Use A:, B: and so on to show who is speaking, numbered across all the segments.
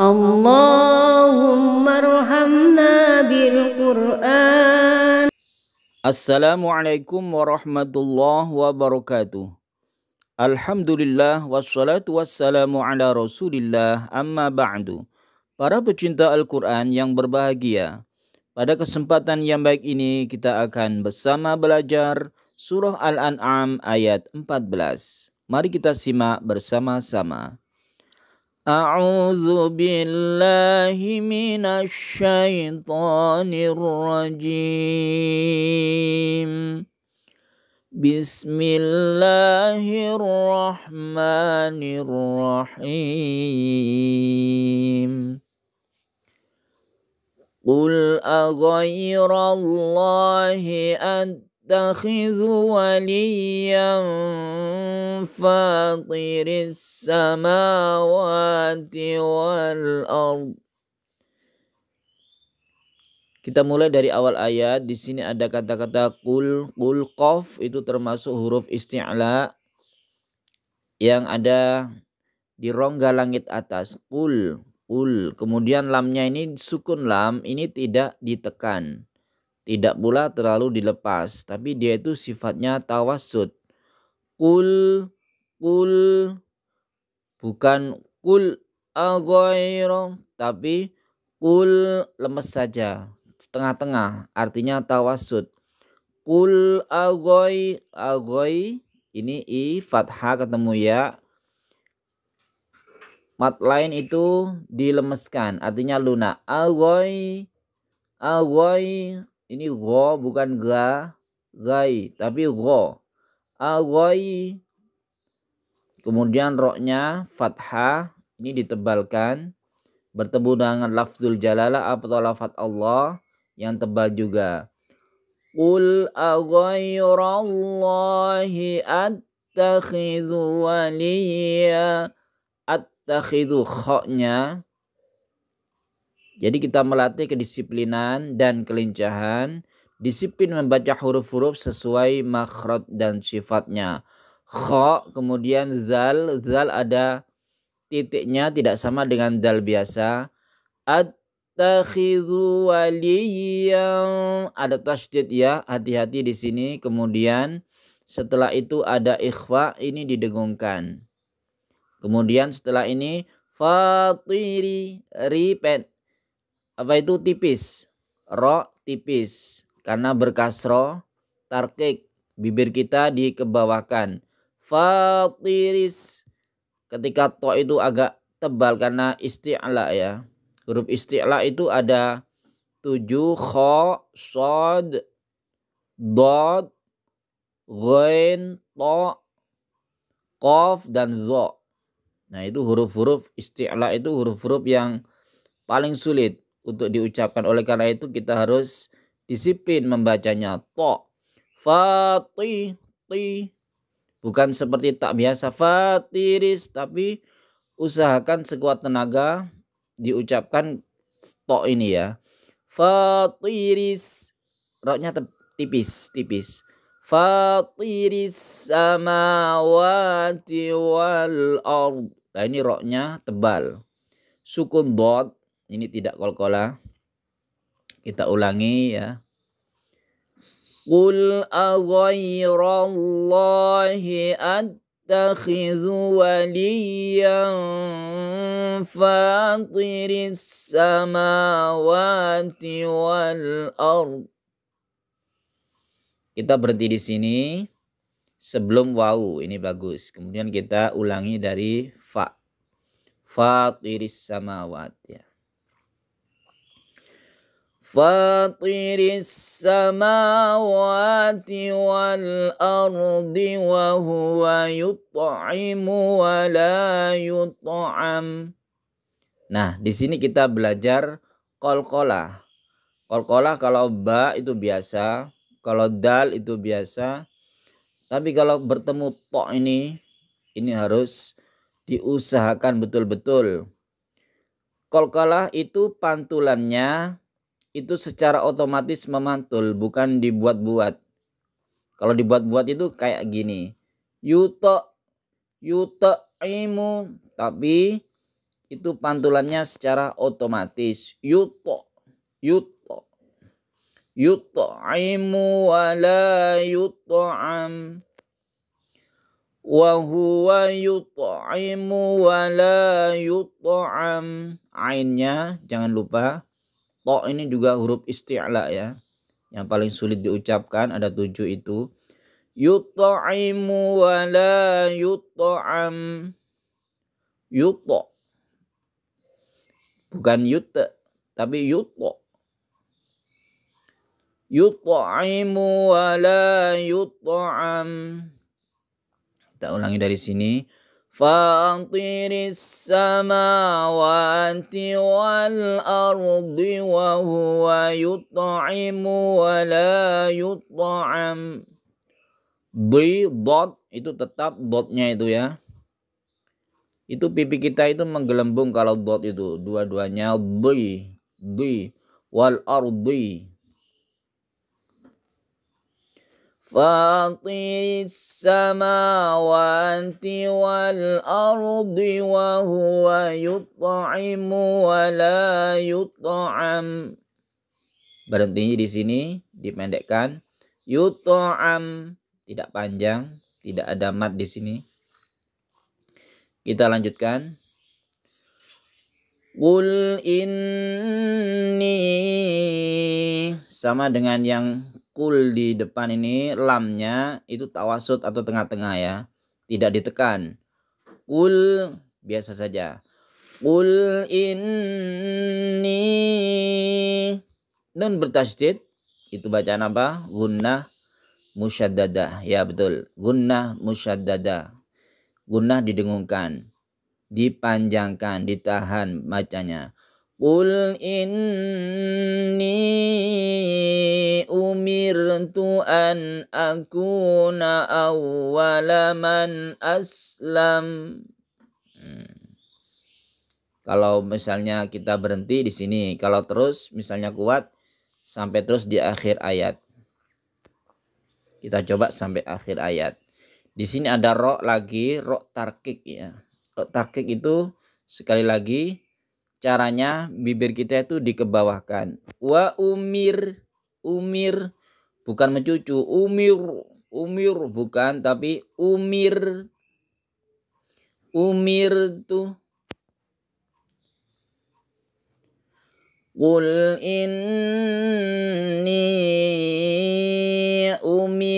A: Allahumma bil Qur'an. Assalamualaikum warahmatullahi wabarakatuh. Alhamdulillah wassalatu wassalamu ala rasulillah amma ba'du. Para pecinta Al-Quran yang berbahagia, pada kesempatan yang baik ini kita akan bersama belajar surah Al-An'am ayat 14. Mari kita simak bersama-sama. أعوذ بالله من الشيطان الرجيم بسم الله الرحمن الرحيم قل أغير الله أد وليا فاطر السماوات Kita mulai dari awal ayat. Di sini ada kata-kata kul, kul kof itu termasuk huruf isti'la yang ada di rongga langit atas. Kul, kul. Kemudian lamnya ini sukun lam ini tidak ditekan tidak pula terlalu dilepas, tapi dia itu sifatnya tawasud. Kul, kul, bukan kul aghair tapi kul lemes saja, setengah-tengah, artinya tawasud. Kul agoi, agoi, ini i fathah ketemu ya. Mat lain itu dilemeskan, artinya lunak. Agoi, agoi, ini go bukan ga, gai, tapi go. Agoi. Kemudian roknya fathah ini ditebalkan bertemu dengan lafzul jalalah atau lafat Allah yang tebal juga. Qul aghayrallahi attakhidhu waliya attakhidhu khoknya jadi kita melatih kedisiplinan dan kelincahan, disiplin membaca huruf-huruf sesuai makhraj dan sifatnya. Kho, kemudian zal, zal ada titiknya tidak sama dengan zal biasa. Attakhidhu waliyan ada tasdid ya, hati-hati di sini. Kemudian setelah itu ada ikhfa, ini didengungkan. Kemudian setelah ini fatiri Ripen apa itu tipis ro tipis karena berkasro tarkik bibir kita dikebawakan fatiris ketika to itu agak tebal karena isti'la ya huruf isti'la itu ada tujuh kho sod dot ghain to kof dan zo nah itu huruf-huruf isti'la itu huruf-huruf yang paling sulit untuk diucapkan. Oleh karena itu kita harus disiplin membacanya. To. fati, Ti. Bukan seperti tak biasa fatiris. Tapi usahakan sekuat tenaga diucapkan to ini ya. Fatiris. Roknya tipis. Tipis. Fatiris samawati wal ard. Nah ini roknya tebal. Sukun bot ini tidak kol-kola. kita ulangi ya Qul aghayrallahi attakhidhu waliyan fatiris samawati wal ard Kita berhenti di sini sebelum wau ini bagus. Kemudian kita ulangi dari fa. Fatiris samawati ya. فاطر السماوات والأرض وهو يطعم ولا يطعم Nah, di sini kita belajar kolkola. Kolkola kalau ba itu biasa, kalau dal itu biasa. Tapi kalau bertemu to ini, ini harus diusahakan betul-betul. Kolkola itu pantulannya itu secara otomatis memantul bukan dibuat-buat kalau dibuat-buat itu kayak gini yuto yuto imu tapi itu pantulannya secara otomatis yuto yuto yuto imu wa la yut'am wa huwa imu wala yuto am ainnya jangan lupa To ini juga huruf isti'la ya. Yang paling sulit diucapkan ada tujuh itu. Yut'imu wa la yut'am. Yut'a. Bukan yut'a, tapi yut'a. Yut'imu wa la yut'am. Kita ulangi dari sini فاطر السماوات والارض وهو يطعم ولا يطعم di dot itu tetap dotnya itu ya itu pipi kita itu menggelembung kalau dot itu dua-duanya di di wal فاطر السماوات والأرض وهو يطعم ولا يطعم berhentinya di sini dipendekkan yutoam tidak panjang tidak ada mat di sini kita lanjutkan kul inni sama dengan yang kul di depan ini lamnya itu tawasut atau tengah-tengah ya. Tidak ditekan. Kul biasa saja. Kul ini nun bertasjid itu bacaan apa? Gunnah musyaddadah. Ya betul. Gunnah musyaddadah. Gunnah didengungkan, dipanjangkan, ditahan bacanya. kul ini. أردت أَنْ أَكُونَ أَوَّلَ مَنْ أَسْلَمْ kalau misalnya kita berhenti di sini kalau terus misalnya kuat sampai terus di akhir ayat kita coba sampai akhir ayat di sini ada rok lagi rok tarkik ya rok tarkik itu sekali lagi caranya bibir kita itu dikebawahkan wa umir umir bukan mencucu umir umir bukan tapi umir umir tuh Qul inni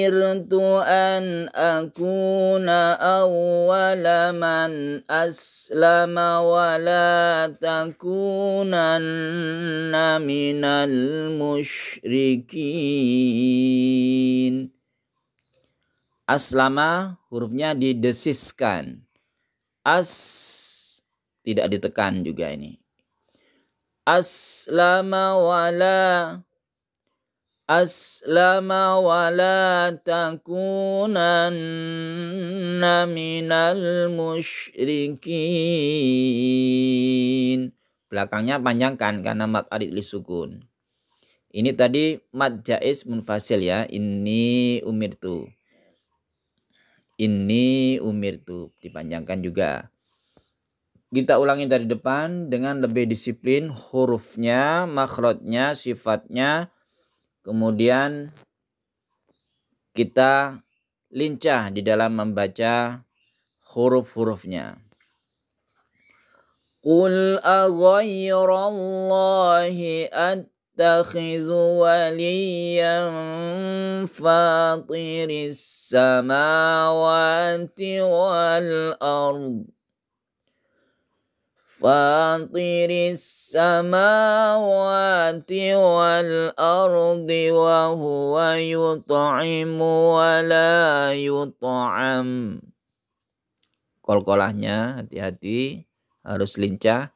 A: أمرت أن أكون أول من أسلم ولا تكونن من المشركين Aslama hurufnya didesiskan. As tidak ditekan juga ini. Aslama wala wa ولا تكونن من المشركين belakangnya panjangkan karena mad arid li sukun. ini tadi mad jais munfasil ya ini umirtu ini umirtu dipanjangkan juga kita ulangi dari depan dengan lebih disiplin hurufnya makhrajnya sifatnya Kemudian kita lincah di dalam membaca huruf-hurufnya. Qul aghayrallahi attakhidhu waliyan fatiris samawati wal ardh فاطر السماوات والأرض وهو يطعم ولا يطعم kol-kolahnya hati-hati harus lincah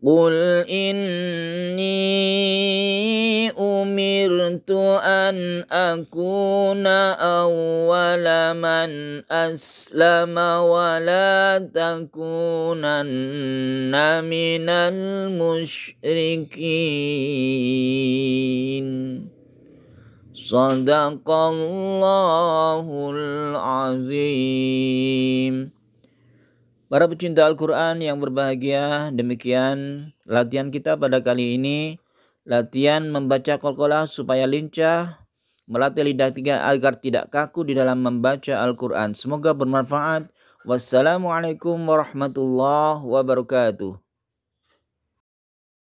A: قل إني أمرت أن أكون أول من أسلم ولا تكونن من المشركين صدق الله العظيم Para pecinta Al-Quran yang berbahagia, demikian latihan kita pada kali ini. Latihan membaca kolkolah supaya lincah, melatih lidah tiga agar tidak kaku di dalam membaca Al-Quran. Semoga bermanfaat. Wassalamualaikum warahmatullahi wabarakatuh.